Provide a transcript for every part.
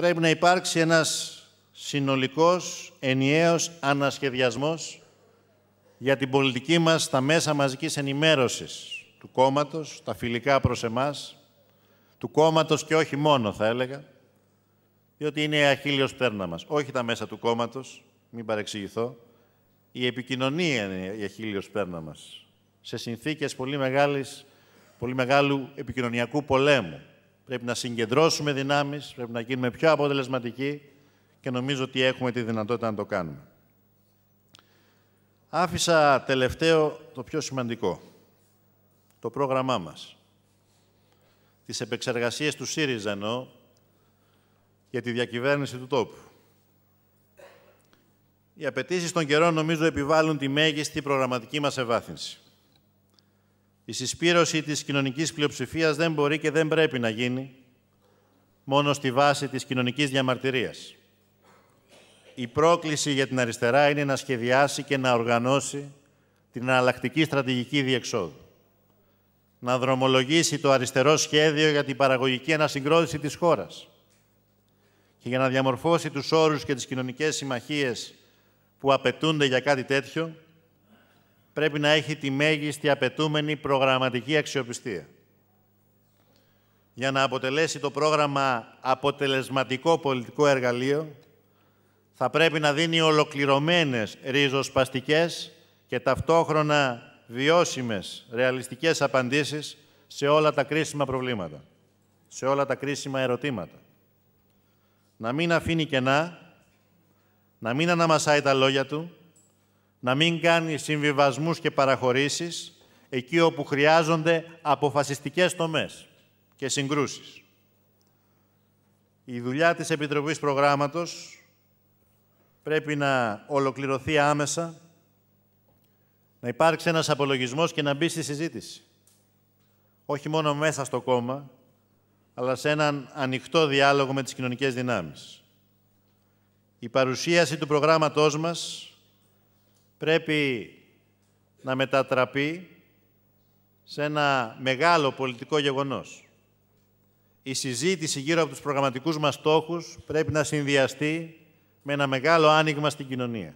πρέπει να υπάρξει ένας συνολικός, ενιαίος ανασχεδιασμός για την πολιτική μας στα μέσα μαζικής ενημέρωσης του κόμματος, τα φιλικά προς εμάς, του κόμματος και όχι μόνο θα έλεγα, διότι είναι η αχίλιος πτέρνα μας, όχι τα μέσα του κόμματος, μην παρεξηγηθώ, η επικοινωνία είναι η αχίλιος πτέρνα μας, σε συνθήκες πολύ, πολύ μεγάλου επικοινωνιακού πολέμου. Πρέπει να συγκεντρώσουμε δυνάμεις, πρέπει να γίνουμε πιο αποτελεσματικοί και νομίζω ότι έχουμε τη δυνατότητα να το κάνουμε. Άφησα τελευταίο το πιο σημαντικό, το πρόγραμμά μας. Τις επεξεργασίες του ΣΥΡΙΖΑ εννοώ για τη διακυβέρνηση του τόπου. Οι απαιτήσεις των καιρών νομίζω επιβάλλουν τη μέγιστη προγραμματική μας ευάθυνση. Η συσπήρωση της κοινωνικής πλειοψηφίας δεν μπορεί και δεν πρέπει να γίνει μόνο στη βάση της κοινωνικής διαμαρτυρίας. Η πρόκληση για την αριστερά είναι να σχεδιάσει και να οργανώσει την αναλλακτική στρατηγική διεξόδου. Να δρομολογήσει το αριστερό σχέδιο για την παραγωγική ανασυγκρότηση της χώρας και για να διαμορφώσει τους όρους και τις κοινωνικές συμμαχίες που απαιτούνται για κάτι τέτοιο, πρέπει να έχει τη μέγιστη απαιτούμενη προγραμματική αξιοπιστία. Για να αποτελέσει το πρόγραμμα αποτελεσματικό πολιτικό εργαλείο, θα πρέπει να δίνει ολοκληρωμένες ριζοσπαστικές και ταυτόχρονα βιώσιμες, ρεαλιστικές απαντήσεις σε όλα τα κρίσιμα προβλήματα, σε όλα τα κρίσιμα ερωτήματα. Να μην αφήνει κενά, να μην αναμασάει τα λόγια του, να μην κάνει συμβιβασμούς και παραχωρήσεις εκεί όπου χρειάζονται αποφασιστικές τομές και συγκρούσεις. Η δουλειά της Επιτροπής Προγράμματος πρέπει να ολοκληρωθεί άμεσα, να υπάρξει ένας απολογισμός και να μπει στη συζήτηση. Όχι μόνο μέσα στο κόμμα, αλλά σε έναν ανοιχτό διάλογο με τις κοινωνικές δυνάμεις. Η παρουσίαση του προγράμματός μας πρέπει να μετατραπεί σε ένα μεγάλο πολιτικό γεγονός. Η συζήτηση γύρω από τους προγραμματικούς μας στόχους πρέπει να συνδυαστεί με ένα μεγάλο άνοιγμα στην κοινωνία.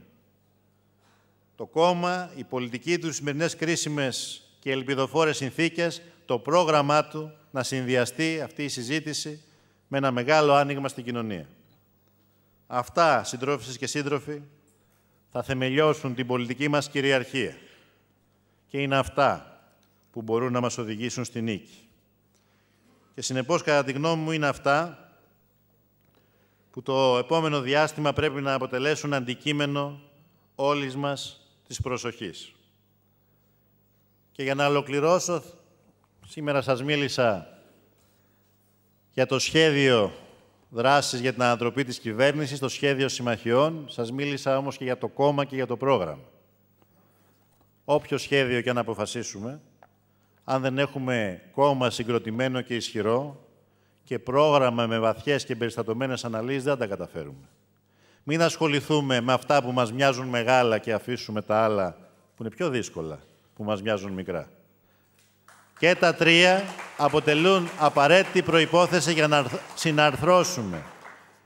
Το κόμμα, η πολιτική του, σημερινές κρίσιμες και ελπιδοφόρες συνθήκες, το πρόγραμμά του να συνδυαστεί αυτή η συζήτηση με ένα μεγάλο άνοιγμα στην κοινωνία. Αυτά, συντρόφισσες και σύντροφοι, θα θεμελιώσουν την πολιτική μας κυριαρχία. Και είναι αυτά που μπορούν να μας οδηγήσουν στη νίκη. Και συνεπώς, κατά τη γνώμη μου, είναι αυτά που το επόμενο διάστημα πρέπει να αποτελέσουν αντικείμενο όλης μας της προσοχής. Και για να ολοκληρώσω, σήμερα σας μίλησα για το σχέδιο Δράσεις για την ανατροπή της κυβέρνησης, το σχέδιο συμμαχιών. Σας μίλησα όμως και για το κόμμα και για το πρόγραμμα. Όποιο σχέδιο και να αποφασίσουμε, αν δεν έχουμε κόμμα συγκροτημένο και ισχυρό και πρόγραμμα με βαθιές και περιστατωμένες αναλύσεις, δεν τα καταφέρουμε. Μην ασχοληθούμε με αυτά που μας μοιάζουν μεγάλα και αφήσουμε τα άλλα που είναι πιο δύσκολα, που μας μοιάζουν μικρά. Και τα τρία αποτελούν απαραίτητη προϋπόθεση για να συναρθρώσουμε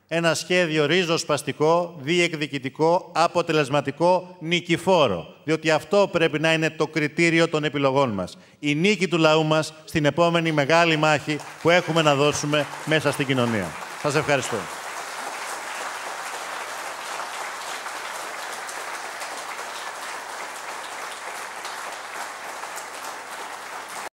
ένα σχέδιο ρίζοσπαστικό, διεκδικητικό, αποτελεσματικό, νικηφόρο. Διότι αυτό πρέπει να είναι το κριτήριο των επιλογών μας. Η νίκη του λαού μας στην επόμενη μεγάλη μάχη που έχουμε να δώσουμε μέσα στην κοινωνία. Σας ευχαριστώ.